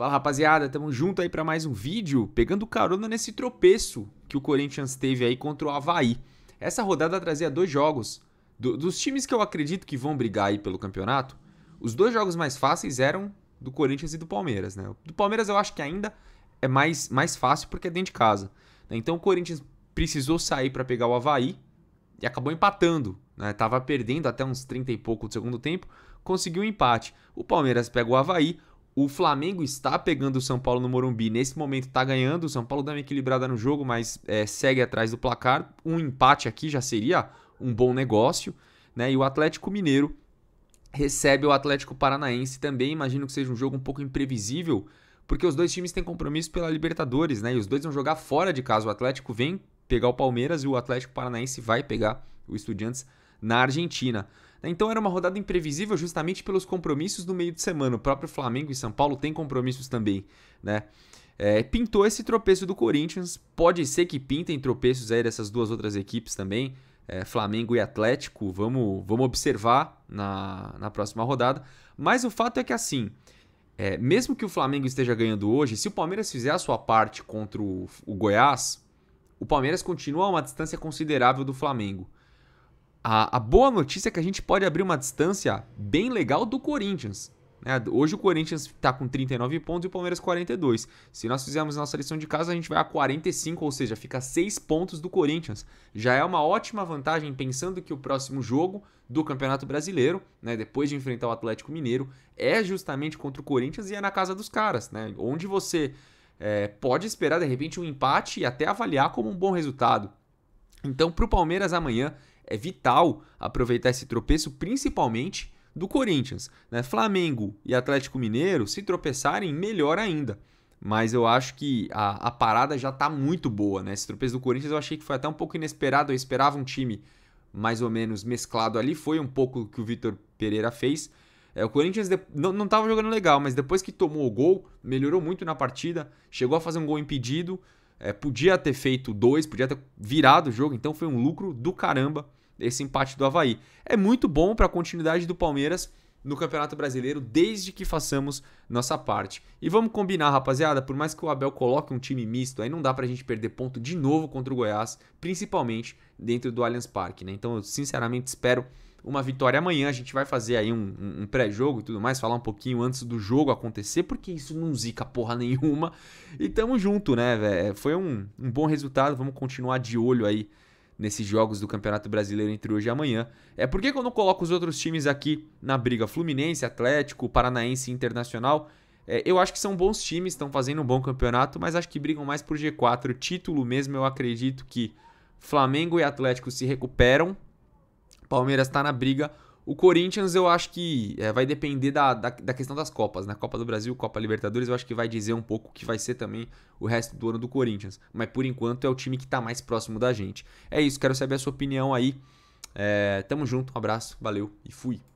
Fala rapaziada, tamo junto aí para mais um vídeo, pegando carona nesse tropeço que o Corinthians teve aí contra o Havaí. Essa rodada trazia dois jogos. Do, dos times que eu acredito que vão brigar aí pelo campeonato, os dois jogos mais fáceis eram do Corinthians e do Palmeiras, né? Do Palmeiras eu acho que ainda é mais, mais fácil porque é dentro de casa. Né? Então o Corinthians precisou sair para pegar o Havaí e acabou empatando, né? Tava perdendo até uns 30 e pouco do segundo tempo, conseguiu o um empate. O Palmeiras pega o Havaí, o Flamengo está pegando o São Paulo no Morumbi. Nesse momento está ganhando. O São Paulo dá uma equilibrada no jogo, mas é, segue atrás do placar. Um empate aqui já seria um bom negócio. Né? E o Atlético Mineiro recebe o Atlético Paranaense também. Imagino que seja um jogo um pouco imprevisível, porque os dois times têm compromisso pela Libertadores, né? E os dois vão jogar fora de casa. O Atlético vem pegar o Palmeiras e o Atlético Paranaense vai pegar o Estudiantes na Argentina. Então era uma rodada imprevisível justamente pelos compromissos do meio de semana. O próprio Flamengo e São Paulo têm compromissos também, né? É, pintou esse tropeço do Corinthians. Pode ser que pintem tropeços aí dessas duas outras equipes também, é, Flamengo e Atlético. Vamos, vamos observar na, na próxima rodada. Mas o fato é que assim, é, mesmo que o Flamengo esteja ganhando hoje, se o Palmeiras fizer a sua parte contra o, o Goiás, o Palmeiras continua a uma distância considerável do Flamengo. A, a, boa notícia é que a gente pode abrir uma distância bem legal do Corinthians. Né? Hoje o Corinthians está com 39 pontos e o Palmeiras 42. Se nós fizermos nossa lição de casa, a gente vai a 45, ou seja, fica 6 pontos do Corinthians. Já é uma ótima vantagem, pensando que o próximo jogo do Campeonato Brasileiro, né, depois de enfrentar o Atlético Mineiro, é justamente contra o Corinthians e é na casa dos caras, né? onde você é, pode esperar de repente um empate e até avaliar como um bom resultado. Então, para o Palmeiras amanhã é vital aproveitar esse tropeço, principalmente do Corinthians. Né? Flamengo e Atlético Mineiro, se tropeçarem, melhor ainda. Mas eu acho que a, a parada já está muito boa, né? Esse tropeço do Corinthians eu achei que foi até um pouco inesperado. Eu esperava um time mais ou menos mesclado ali. Foi um pouco o que o Vitor Pereira fez. É, o Corinthians não estava jogando legal, mas depois que tomou o gol, melhorou muito na partida, chegou a fazer um gol impedido. É, podia ter feito dois, podia ter virado o jogo, então foi um lucro do caramba esse empate do Havaí. É muito bom para a continuidade do Palmeiras no Campeonato Brasileiro, desde que façamos nossa parte. E vamos combinar, rapaziada, por mais que o Abel coloque um time misto, aí não dá para a gente perder ponto de novo contra o Goiás, principalmente dentro do Allianz Parque, né? Então eu sinceramente espero uma vitória amanhã. A gente vai fazer aí um, um pré-jogo e tudo mais, falar um pouquinho antes do jogo acontecer, porque isso não zica porra nenhuma. E tamo junto, né, velho? É, foi um, um bom resultado, vamos continuar de olho aí nesses jogos do Campeonato Brasileiro entre hoje e amanhã. É porque que eu não coloco os outros times aqui na briga? Fluminense, Atlético, Paranaense Internacional. É, eu acho que são bons times, estão fazendo um bom campeonato, mas acho que brigam mais por G4. Título mesmo, eu acredito que Flamengo e Atlético se recuperam Palmeiras está na briga. O Corinthians, eu acho que é, vai depender da, da, da, questão das Copas, né? Copa do Brasil, Copa Libertadores, eu acho que vai dizer um pouco o que vai ser também o resto do ano do Corinthians. Mas por enquanto é o time que está mais próximo da gente. É isso, quero saber a sua opinião aí. É, tamo junto, um abraço, valeu e fui.